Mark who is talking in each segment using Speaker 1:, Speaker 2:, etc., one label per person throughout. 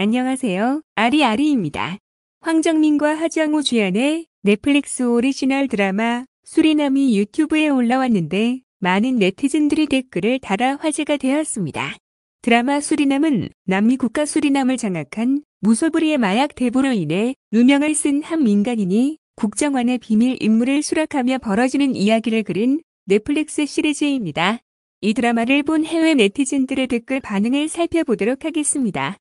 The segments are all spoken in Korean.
Speaker 1: 안녕하세요. 아리아리입니다. 황정민과 하지영호 주연의 넷플릭스 오리지널 드라마 수리남이 유튜브에 올라왔는데 많은 네티즌들이 댓글을 달아 화제가 되었습니다. 드라마 수리남은 남미 국가 수리남을 장악한 무소불위의 마약 대보로 인해 누명을 쓴 한 민간인이 국정원의 비밀 임무를 수락하며 벌어지는 이야기를 그린 넷플릭스 시리즈입니다. 이 드라마를 본 해외 네티즌들의 댓글 반응을 살펴보도록 하겠습니다.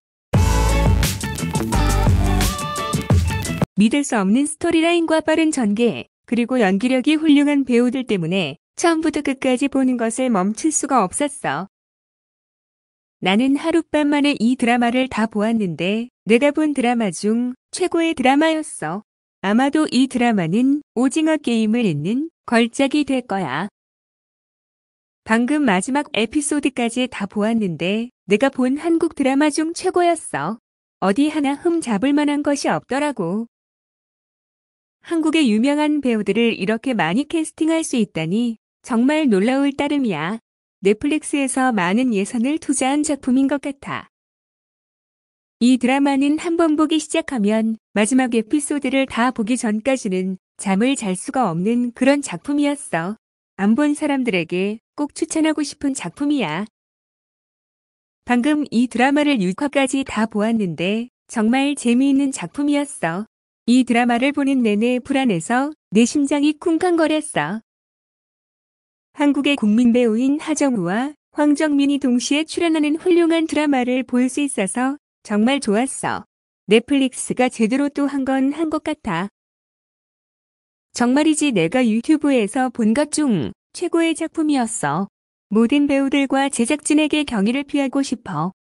Speaker 1: 믿을 수 없는 스토리라인과 빠른 전개, 그리고 연기력이 훌륭한 배우들 때문에 처음부터 끝까지 보는 것을 멈출 수가 없었어. 나는 하룻밤 만에 이 드라마를 다 보았는데 내가 본 드라마 중 최고의 드라마였어. 아마도 이 드라마는 오징어 게임을 잇는 걸작이 될 거야. 방금 마지막 에피소드까지 다 보았는데 내가 본 한국 드라마 중 최고였어. 어디 하나 흠 잡을 만한 것이 없더라고. 한국의 유명한 배우들을 이렇게 많이 캐스팅할 수 있다니 정말 놀라울 따름이야. 넷플릭스에서 많은 예산을 투자한 작품인 것 같아. 이 드라마는 한 번 보기 시작하면 마지막 에피소드를 다 보기 전까지는 잠을 잘 수가 없는 그런 작품이었어. 안 본 사람들에게 꼭 추천하고 싶은 작품이야. 방금 이 드라마를 6화까지 다 보았는데 정말 재미있는 작품이었어. 이 드라마를 보는 내내 불안해서 내 심장이 쿵쾅거렸어. 한국의 국민 배우인 하정우와 황정민이 동시에 출연하는 훌륭한 드라마를 볼 수 있어서 정말 좋았어. 넷플릭스가 제대로 또 한 건 한 것 같아. 정말이지 내가 유튜브에서 본 것 중 최고의 작품이었어. 모든 배우들과 제작진에게 경의를 피하고 싶어.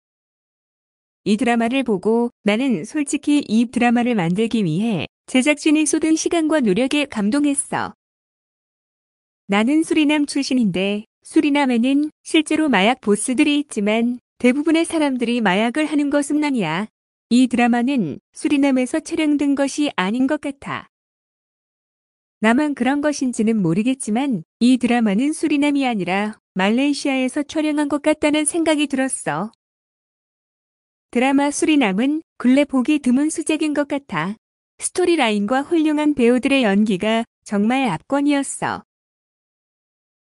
Speaker 1: 이 드라마를 보고 나는 솔직히 이 드라마를 만들기 위해 제작진이 쏟은 시간과 노력에 감동했어. 나는 수리남 출신인데 수리남에는 실제로 마약 보스들이 있지만 대부분의 사람들이 마약을 하는 것은 아니야. 이 드라마는 수리남에서 촬영된 것이 아닌 것 같아. 나만 그런 것인지는 모르겠지만 이 드라마는 수리남이 아니라 말레이시아에서 촬영한 것 같다는 생각이 들었어. 드라마 수리남은 근래 보기 드문 수작인 것 같아. 스토리라인과 훌륭한 배우들의 연기가 정말 압권이었어.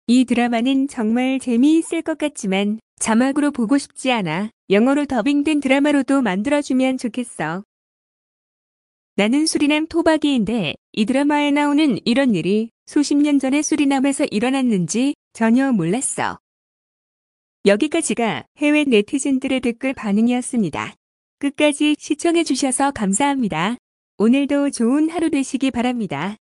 Speaker 1: 이 드라마는 정말 재미있을 것 같지만 자막으로 보고 싶지 않아 영어로 더빙된 드라마로도 만들어주면 좋겠어. 나는 수리남 토박이인데 이 드라마에 나오는 이런 일이 수십 년 전에 수리남에서 일어났는지 전혀 몰랐어. 여기까지가 해외 네티즌들의 댓글 반응이었습니다. 끝까지 시청해주셔서 감사합니다. 오늘도 좋은 하루 되시기 바랍니다.